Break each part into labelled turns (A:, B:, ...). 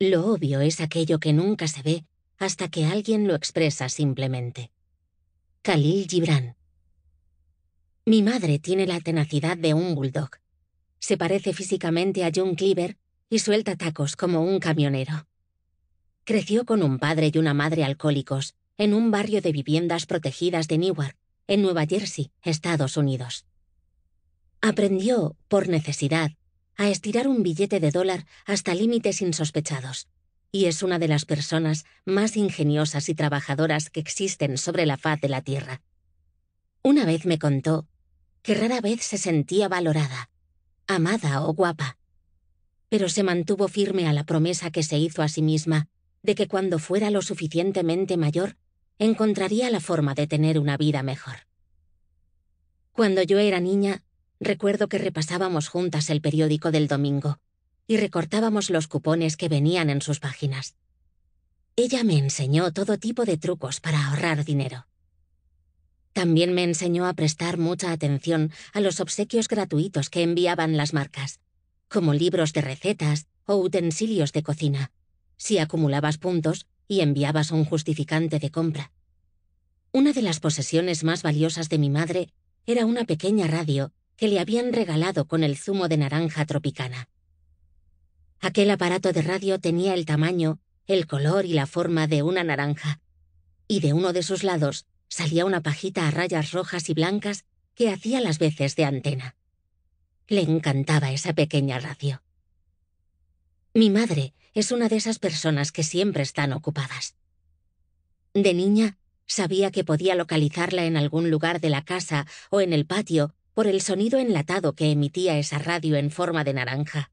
A: Lo obvio es aquello que nunca se ve hasta que alguien lo expresa simplemente. Khalil Gibran. Mi madre tiene la tenacidad de un bulldog. Se parece físicamente a John Cleaver y suelta tacos como un camionero. Creció con un padre y una madre alcohólicos en un barrio de viviendas protegidas de Newark, en Nueva Jersey, Estados Unidos. Aprendió, por necesidad, a estirar un billete de dólar hasta límites insospechados, y es una de las personas más ingeniosas y trabajadoras que existen sobre la faz de la Tierra. Una vez me contó que rara vez se sentía valorada, amada o guapa, pero se mantuvo firme a la promesa que se hizo a sí misma de que cuando fuera lo suficientemente mayor, encontraría la forma de tener una vida mejor. Cuando yo era niña, Recuerdo que repasábamos juntas el periódico del domingo y recortábamos los cupones que venían en sus páginas. Ella me enseñó todo tipo de trucos para ahorrar dinero. También me enseñó a prestar mucha atención a los obsequios gratuitos que enviaban las marcas, como libros de recetas o utensilios de cocina, si acumulabas puntos y enviabas un justificante de compra. Una de las posesiones más valiosas de mi madre era una pequeña radio que le habían regalado con el zumo de naranja tropicana. Aquel aparato de radio tenía el tamaño, el color y la forma de una naranja, y de uno de sus lados salía una pajita a rayas rojas y blancas que hacía las veces de antena. Le encantaba esa pequeña radio. Mi madre es una de esas personas que siempre están ocupadas. De niña, sabía que podía localizarla en algún lugar de la casa o en el patio por el sonido enlatado que emitía esa radio en forma de naranja.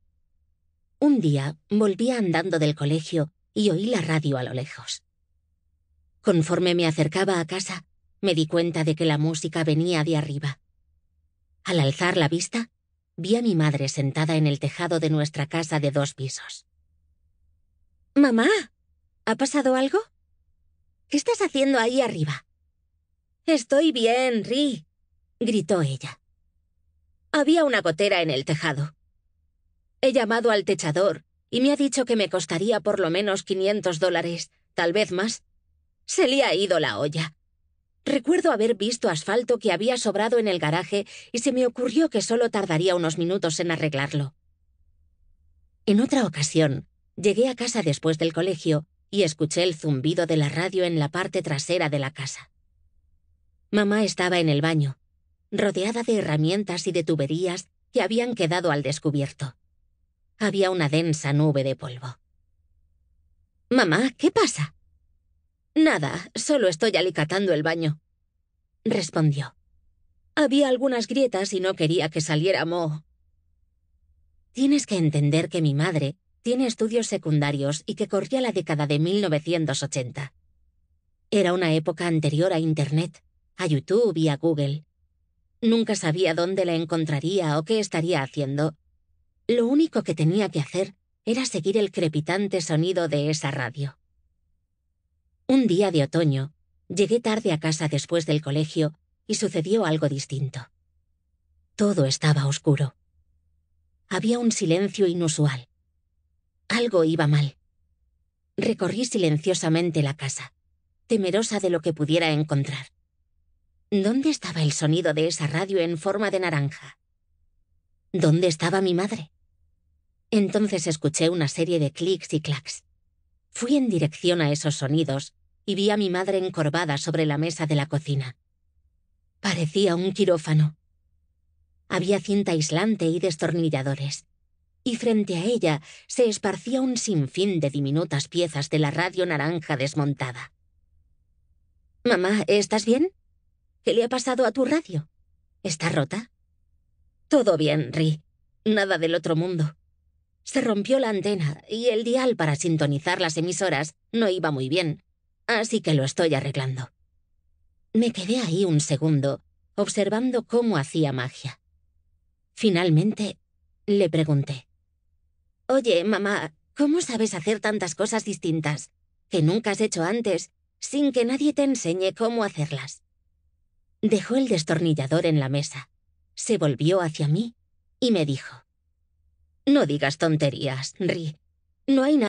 A: Un día volvía andando del colegio y oí la radio a lo lejos. Conforme me acercaba a casa, me di cuenta de que la música venía de arriba. Al alzar la vista, vi a mi madre sentada en el tejado de nuestra casa de dos pisos. Mamá, ¿ha pasado algo? ¿Qué estás haciendo ahí arriba? Estoy bien, Ri, gritó ella. Había una gotera en el tejado. He llamado al techador y me ha dicho que me costaría por lo menos 500 dólares, tal vez más. Se le ha ido la olla. Recuerdo haber visto asfalto que había sobrado en el garaje y se me ocurrió que solo tardaría unos minutos en arreglarlo. En otra ocasión, llegué a casa después del colegio y escuché el zumbido de la radio en la parte trasera de la casa. Mamá estaba en el baño, rodeada de herramientas y de tuberías que habían quedado al descubierto. Había una densa nube de polvo. Mamá, ¿qué pasa? Nada, solo estoy alicatando el baño, respondió. Había algunas grietas y no quería que saliera moho. Tienes que entender que mi madre tiene estudios secundarios y que corría la década de 1980. Era una época anterior a Internet, a YouTube y a Google, Nunca sabía dónde la encontraría o qué estaría haciendo. Lo único que tenía que hacer era seguir el crepitante sonido de esa radio. Un día de otoño, llegué tarde a casa después del colegio y sucedió algo distinto. Todo estaba oscuro. Había un silencio inusual. Algo iba mal. Recorrí silenciosamente la casa, temerosa de lo que pudiera encontrar. ¿Dónde estaba el sonido de esa radio en forma de naranja? ¿Dónde estaba mi madre? Entonces escuché una serie de clics y clacks. Fui en dirección a esos sonidos y vi a mi madre encorvada sobre la mesa de la cocina. Parecía un quirófano. Había cinta aislante y destornilladores, y frente a ella se esparcía un sinfín de diminutas piezas de la radio naranja desmontada. Mamá, ¿estás bien? ¿Qué le ha pasado a tu radio? ¿Está rota? Todo bien, Ri. Nada del otro mundo. Se rompió la antena y el dial para sintonizar las emisoras no iba muy bien, así que lo estoy arreglando. Me quedé ahí un segundo, observando cómo hacía magia. Finalmente, le pregunté. Oye, mamá, ¿cómo sabes hacer tantas cosas distintas que nunca has hecho antes sin que nadie te enseñe cómo hacerlas? Dejó el destornillador en la mesa, se volvió hacia mí y me dijo: No digas tonterías, Ri. No hay nada.